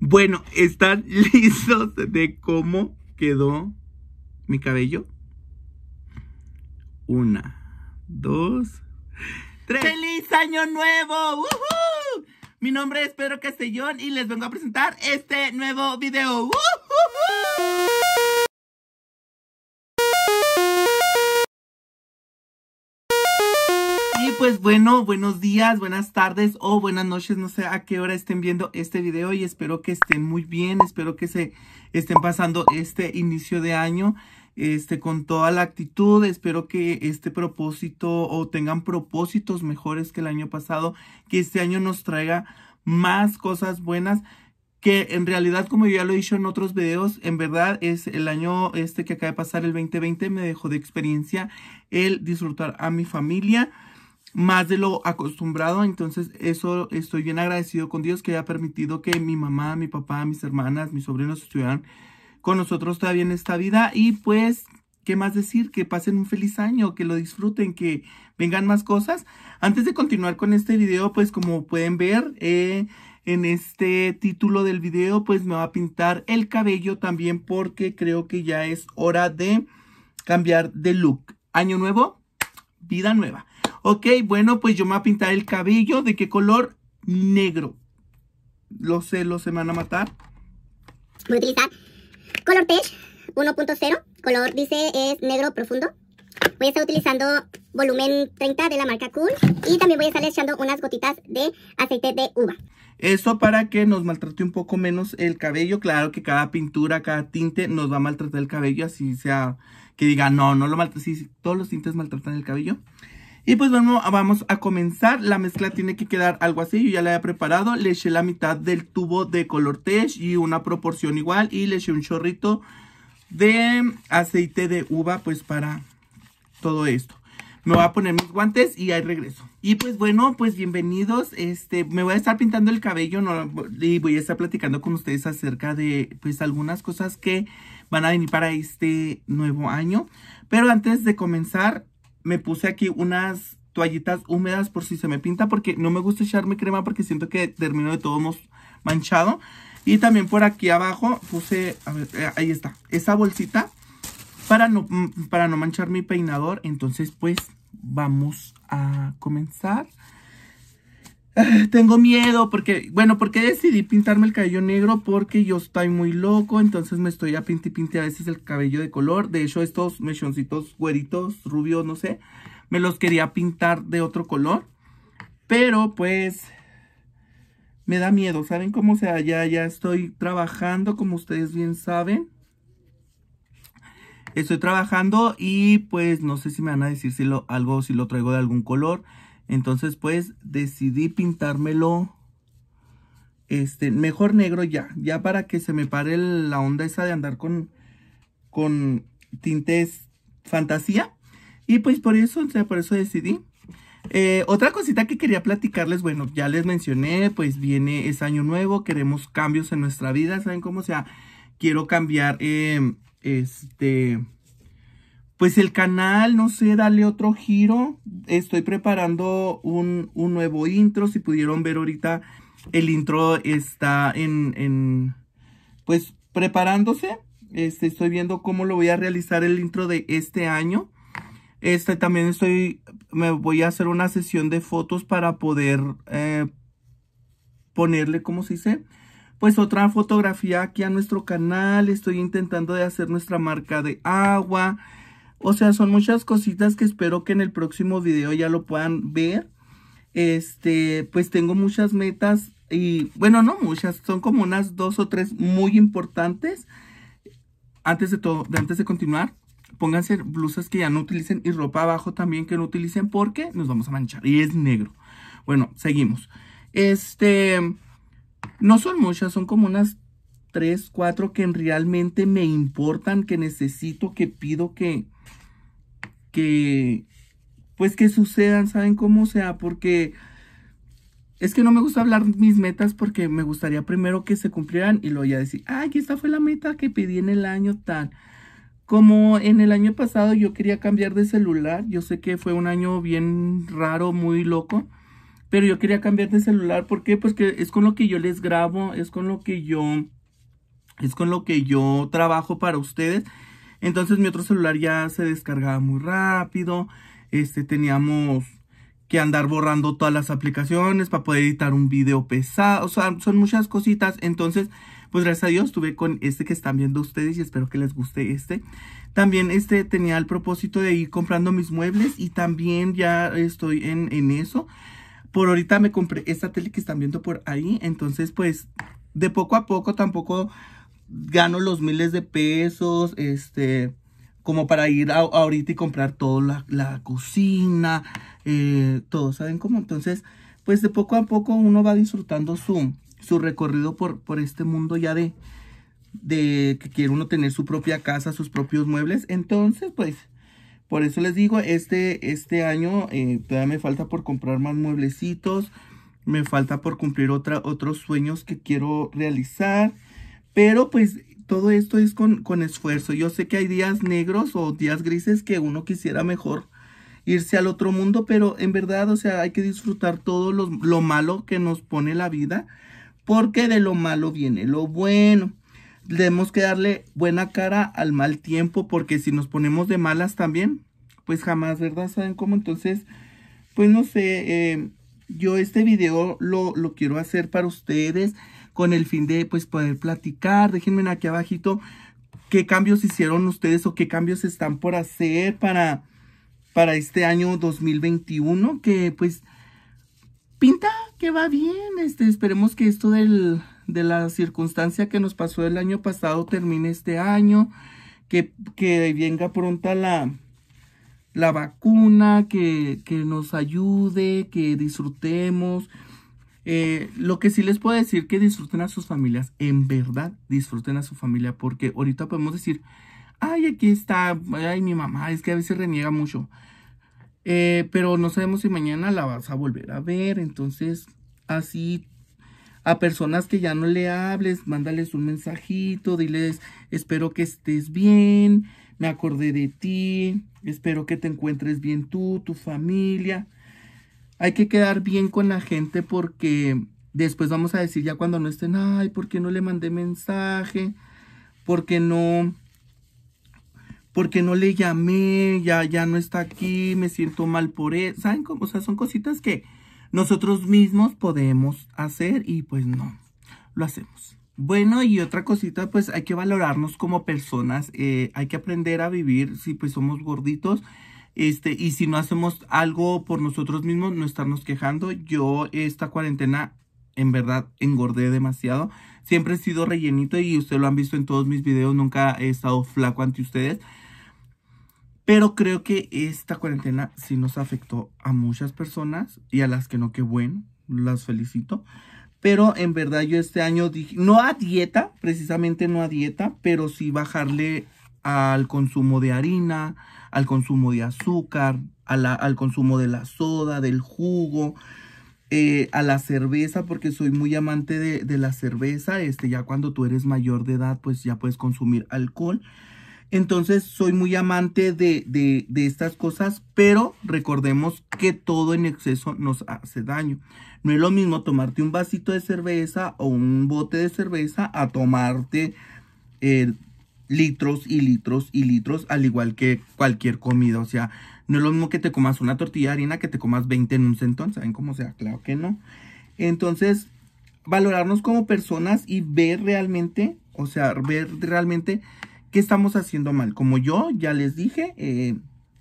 Bueno, ¿están listos de cómo quedó mi cabello? Una, dos, tres. ¡Feliz Año Nuevo! Mi nombre es Pedro Castellón y les vengo a presentar este nuevo video. Pues, bueno, buenos días, buenas tardes o buenas noches, no sé a qué hora estén viendo este video y espero que estén muy bien, espero que se estén pasando este inicio de año este, con toda la actitud, espero que este propósito o tengan propósitos mejores que el año pasado, que este año nos traiga más cosas buenas, que en realidad, como ya lo he dicho en otros videos, en verdad es el año este que acaba de pasar, el 2020, me dejó de experiencia el disfrutar a mi familia, más de lo acostumbrado, entonces eso estoy bien agradecido con Dios que haya permitido que mi mamá, mi papá, mis hermanas, mis sobrinos estuvieran con nosotros todavía en esta vida y pues ¿Qué más decir? Que pasen un feliz año, que lo disfruten, que vengan más cosas. Antes de continuar con este video, pues como pueden ver eh, en este título del video, pues me va a pintar el cabello también porque creo que ya es hora de cambiar de look. Año nuevo, vida nueva. Ok, bueno, pues yo me voy a pintar el cabello. ¿De qué color? Negro. Lo sé, lo sé, me van a matar. Voy a utilizar color Tesh 1.0. Color, dice, es negro profundo. Voy a estar utilizando volumen 30 de la marca Cool. Y también voy a estar echando unas gotitas de aceite de uva. Eso para que nos maltrate un poco menos el cabello. Claro que cada pintura, cada tinte nos va a maltratar el cabello. Así sea que diga, no, no lo maltrate. Sí, todos los tintes maltratan el cabello. Y pues bueno, vamos a comenzar. La mezcla tiene que quedar algo así. Yo ya la he preparado. Le eché la mitad del tubo de color teche y una proporción igual. Y le eché un chorrito de aceite de uva pues para todo esto. Me voy a poner mis guantes y ahí regreso. Y pues bueno, pues bienvenidos. Este, me voy a estar pintando el cabello y voy a estar platicando con ustedes acerca de pues algunas cosas que van a venir para este nuevo año. Pero antes de comenzar, me puse aquí unas toallitas húmedas por si se me pinta porque no me gusta echarme crema porque siento que termino de todo manchado. Y también por aquí abajo puse, eh, ahí está, esa bolsita para no, mm, para no manchar mi peinador. Entonces pues vamos a comenzar. tengo miedo porque, bueno, porque decidí pintarme el cabello negro porque yo estoy muy loco, entonces me estoy a y pinti a veces el cabello de color. De hecho, estos mechoncitos güeritos, rubios, no sé, me los quería pintar de otro color, pero pues me da miedo, ¿saben cómo sea? Ya, ya estoy trabajando, como ustedes bien saben. Estoy trabajando y pues no sé si me van a decir si lo, algo, si lo traigo de algún color. Entonces, pues, decidí pintármelo este, mejor negro ya, ya para que se me pare la onda esa de andar con, con tintes fantasía. Y pues por eso, por eso decidí. Eh, otra cosita que quería platicarles, bueno, ya les mencioné, pues viene es año nuevo, queremos cambios en nuestra vida, ¿saben cómo? O sea, quiero cambiar, eh, este, pues el canal, no sé, dale otro giro. Estoy preparando un, nuevo intro. Si pudieron ver ahorita, el intro está en, pues preparándose. Este, estoy viendo cómo lo voy a realizar el intro de este año. Este también estoy, me voy a hacer una sesión de fotos para poder eh, ponerle, ¿cómo se dice? Pues otra fotografía aquí a nuestro canal. Estoy intentando de hacer nuestra marca de agua. O sea, son muchas cositas que espero que en el próximo video ya lo puedan ver. Este, pues tengo muchas metas y, bueno, no muchas, son como unas dos o tres muy importantes. Antes de todo, antes de continuar, pónganse blusas que ya no utilicen y ropa abajo también que no utilicen porque nos vamos a manchar y es negro. Bueno, seguimos. Este, no son muchas, son como unas tres, cuatro que realmente me importan, que necesito, que pido, que, que pues que sucedan, ¿saben cómo? sea, porque es que no me gusta hablar mis metas porque me gustaría primero que se cumplieran y luego ya decir, ay, esta fue la meta que pedí en el año tal. Como en el año pasado yo quería cambiar de celular, yo sé que fue un año bien raro, muy loco, pero yo quería cambiar de celular, porque Pues que es con lo que yo les grabo, es con lo que yo es con lo que yo trabajo para ustedes entonces mi otro celular ya se descargaba muy rápido. Este teníamos que andar borrando todas las aplicaciones para poder editar un video pesado. O sea, son muchas cositas. Entonces, pues gracias a Dios estuve con este que están viendo ustedes y espero que les guste este. También este tenía el propósito de ir comprando mis muebles y también ya estoy en, en eso. Por ahorita me compré esta tele que están viendo por ahí. Entonces, pues de poco a poco tampoco gano los miles de pesos, este, como para ir ahorita y comprar toda la, cocina, eh, todo, ¿saben cómo? Entonces, pues de poco a poco uno va disfrutando su, su recorrido por, por este mundo ya de, de que quiere uno tener su propia casa, sus propios muebles. Entonces, pues, por eso les digo, este, este año eh, todavía me falta por comprar más mueblecitos, me falta por cumplir otra, otros sueños que quiero realizar. Pero pues todo esto es con, esfuerzo. Yo sé que hay días negros o días grises que uno quisiera mejor irse al otro mundo, pero en verdad, o sea, hay que disfrutar todo lo, malo que nos pone la vida, porque de lo malo viene lo bueno. Debemos que darle buena cara al mal tiempo, porque si nos ponemos de malas también, pues jamás, ¿verdad? ¿Saben cómo? Entonces, pues no sé, eh, yo este video lo, lo quiero hacer para ustedes con el fin de pues poder platicar. Déjenme aquí abajito qué cambios hicieron ustedes o qué cambios están por hacer para, para este año 2021 que pues pinta que va bien. Este, esperemos que esto del, de la circunstancia que nos pasó el año pasado termine este año, que, que venga pronta la, la vacuna, que, que nos ayude, que disfrutemos eh, lo que sí les puedo decir que disfruten a sus familias, en verdad disfruten a su familia, porque ahorita podemos decir, ay, aquí está, ay, mi mamá, es que a veces reniega mucho, eh, pero no sabemos si mañana la vas a volver a ver, entonces así a personas que ya no le hables, mándales un mensajito, diles, espero que estés bien, me acordé de ti, espero que te encuentres bien tú, tu familia hay que quedar bien con la gente porque después vamos a decir ya cuando no estén, ay, ¿por qué no le mandé mensaje? ¿Por qué no? porque no le llamé? Ya, ya no está aquí, me siento mal por él. ¿Saben cómo? O sea, son cositas que nosotros mismos podemos hacer y pues no, lo hacemos. Bueno, y otra cosita, pues hay que valorarnos como personas, eh, hay que aprender a vivir si pues somos gorditos, este, y si no hacemos algo por nosotros mismos, no estarnos quejando. Yo esta cuarentena en verdad engordé demasiado. Siempre he sido rellenito y ustedes lo han visto en todos mis videos. Nunca he estado flaco ante ustedes. Pero creo que esta cuarentena sí nos afectó a muchas personas y a las que no, qué bueno, las felicito. Pero en verdad yo este año dije, no a dieta, precisamente no a dieta, pero sí bajarle al consumo de harina, al consumo de azúcar, al consumo de la soda, del jugo, eh, a la cerveza, porque soy muy amante de, la cerveza. Este, ya cuando tú eres mayor de edad, pues ya puedes consumir alcohol. Entonces, soy muy amante de, estas cosas, pero recordemos que todo en exceso nos hace daño. No es lo mismo tomarte un vasito de cerveza o un bote de cerveza a tomarte el eh, litros y litros y litros, al igual que cualquier comida. O sea, no es lo mismo que te comas una tortilla de harina que te comas 20 en un centón, ¿saben cómo sea? Claro que no. Entonces, valorarnos como personas y ver realmente, o sea, ver realmente qué estamos haciendo mal. Como yo ya les dije, eh,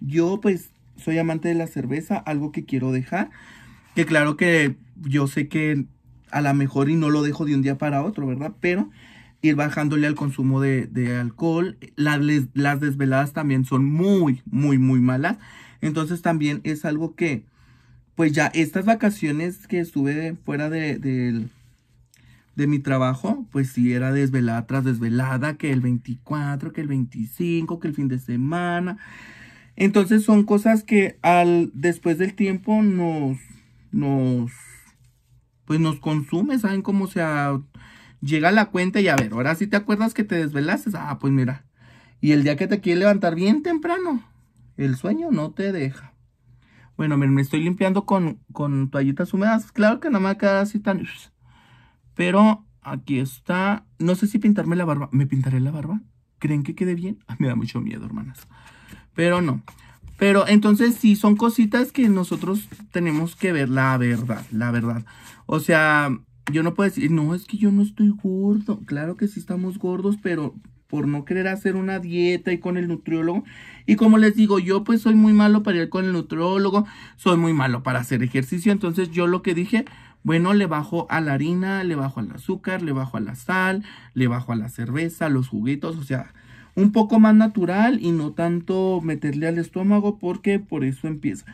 yo pues soy amante de la cerveza, algo que quiero dejar, que claro que yo sé que a lo mejor y no lo dejo de un día para otro, ¿verdad? Pero ir bajándole al consumo de, alcohol. Las, las, desveladas también son muy, muy, muy malas. Entonces también es algo que, pues ya estas vacaciones que estuve fuera de, de, mi trabajo, pues sí era desvelada tras desvelada, que el 24, que el 25, que el fin de semana. Entonces son cosas que al después del tiempo nos, nos, pues nos consume, ¿saben cómo se ha llega la cuenta y a ver, ahora sí te acuerdas que te desvelaste. Ah, pues mira. Y el día que te quiere levantar bien temprano, el sueño no te deja. Bueno, me estoy limpiando con, toallitas húmedas. Claro que no me va a quedar así tan... Pero aquí está. No sé si pintarme la barba. ¿Me pintaré la barba? ¿Creen que quede bien? Ah, me da mucho miedo, hermanas. Pero no. Pero entonces sí, son cositas que nosotros tenemos que ver, la verdad, la verdad. O sea, yo no puedo decir, no, es que yo no estoy gordo. Claro que sí estamos gordos, pero por no querer hacer una dieta y con el nutriólogo. Y como les digo, yo pues soy muy malo para ir con el nutriólogo, soy muy malo para hacer ejercicio. Entonces yo lo que dije, bueno, le bajo a la harina, le bajo al azúcar, le bajo a la sal, le bajo a la cerveza, los juguetos, o sea, un poco más natural y no tanto meterle al estómago porque por eso empieza.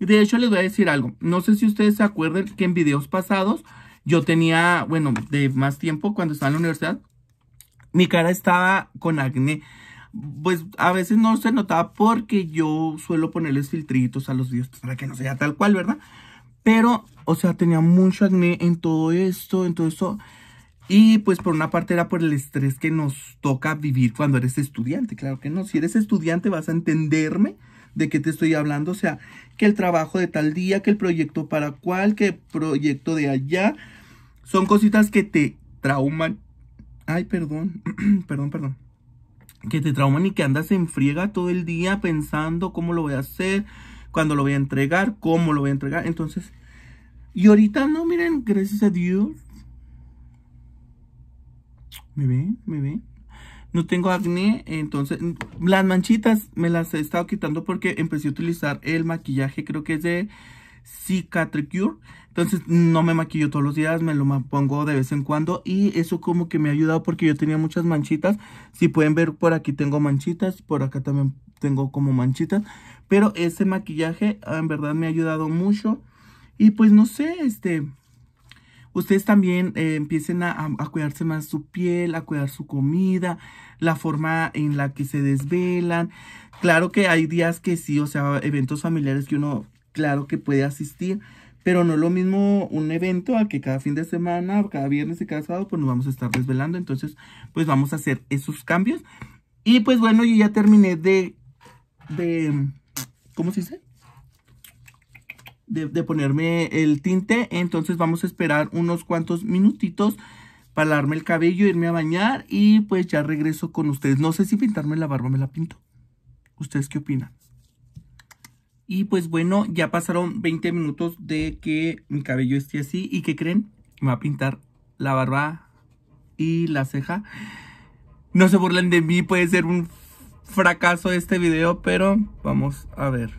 De hecho, les voy a decir algo. No sé si ustedes se acuerdan que en videos pasados yo tenía, bueno, de más tiempo cuando estaba en la universidad, mi cara estaba con acné. Pues a veces no se notaba porque yo suelo ponerles filtritos a los videos para que no sea tal cual, ¿verdad? Pero, o sea, tenía mucho acné en todo esto, en todo esto. Y pues por una parte era por el estrés que nos toca vivir cuando eres estudiante. Claro que no, si eres estudiante vas a entenderme de qué te estoy hablando, o sea, que el trabajo de tal día, que el proyecto para cual, que el proyecto de allá, son cositas que te trauman. Ay, perdón, perdón, perdón. Que te trauman y que andas en friega todo el día pensando cómo lo voy a hacer, cuándo lo voy a entregar, cómo lo voy a entregar. Entonces, y ahorita no, miren, gracias a Dios. ¿Me ven? ¿Me ven? no tengo acné, entonces las manchitas me las he estado quitando porque empecé a utilizar el maquillaje, creo que es de Cicatricure. Entonces no me maquillo todos los días, me lo pongo de vez en cuando y eso como que me ha ayudado porque yo tenía muchas manchitas. Si pueden ver por aquí tengo manchitas, por acá también tengo como manchitas. Pero ese maquillaje en verdad me ha ayudado mucho y pues no sé, este ustedes también eh, empiecen a, cuidarse más su piel, a cuidar su comida, la forma en la que se desvelan. Claro que hay días que sí, o sea, eventos familiares que uno, claro que puede asistir, pero no es lo mismo un evento a que cada fin de semana, o cada viernes y cada sábado, pues nos vamos a estar desvelando. Entonces, pues vamos a hacer esos cambios. Y pues bueno, yo ya terminé de, de, ¿cómo se dice? de, ponerme el tinte. Entonces vamos a esperar unos cuantos minutitos para lavarme el cabello, irme a bañar y pues ya regreso con ustedes. No sé si pintarme la barba, me la pinto. ¿Ustedes qué opinan? Y pues bueno, ya pasaron 20 minutos de que mi cabello esté así. ¿Y qué creen? Me va a pintar la barba y la ceja. No se burlen de mí, puede ser un fracaso este video, pero vamos a ver.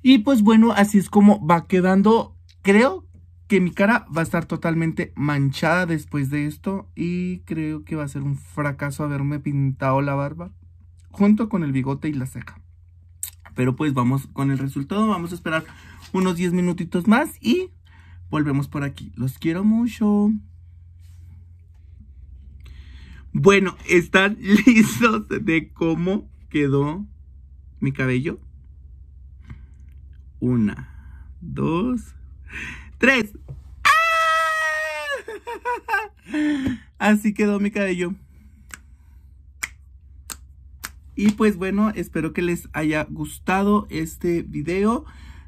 Y pues bueno, así es como va quedando, creo que mi cara va a estar totalmente manchada después de esto y creo que va a ser un fracaso haberme pintado la barba junto con el bigote y la ceja. Pero pues vamos con el resultado, vamos a esperar unos 10 minutitos más y volvemos por aquí. Los quiero mucho. Bueno, ¿están listos de cómo quedó mi cabello? Una, dos tres. ¡Ah! Así quedó mi cabello. Y pues bueno, espero que les haya gustado este video.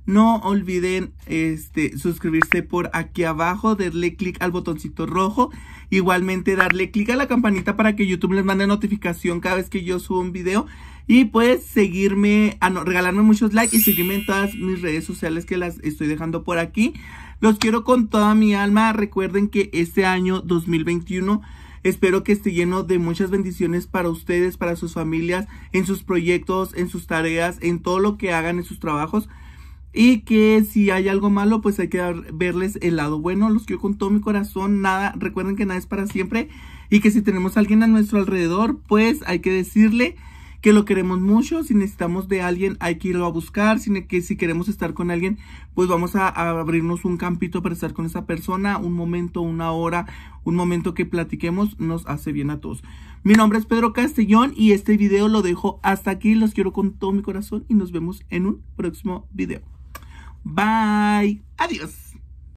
No olviden este, suscribirse por aquí abajo, darle clic al botoncito rojo. Igualmente darle clic a la campanita para que YouTube les mande notificación cada vez que yo subo un video. Y pues seguirme, ah, regalarme muchos likes y seguirme en todas mis redes sociales que las estoy dejando por aquí. Los quiero con toda mi alma. Recuerden que este año 2021 espero que esté lleno de muchas bendiciones para ustedes, para sus familias, en sus proyectos, en sus tareas, en todo lo que hagan en sus trabajos. Y que si hay algo malo, pues hay que verles el lado bueno. Los quiero con todo mi corazón. Nada, recuerden que nada es para siempre. Y que si tenemos a alguien a nuestro alrededor, pues hay que decirle que lo queremos mucho, si necesitamos de alguien hay que irlo a buscar, si, que, si queremos estar con alguien, pues vamos a abrirnos un campito para estar con esa persona, un momento, una hora, un momento que platiquemos, nos hace bien a todos. Mi nombre es Pedro Castellón y este video lo dejo hasta aquí, los quiero con todo mi corazón y nos vemos en un próximo video. Bye, adiós.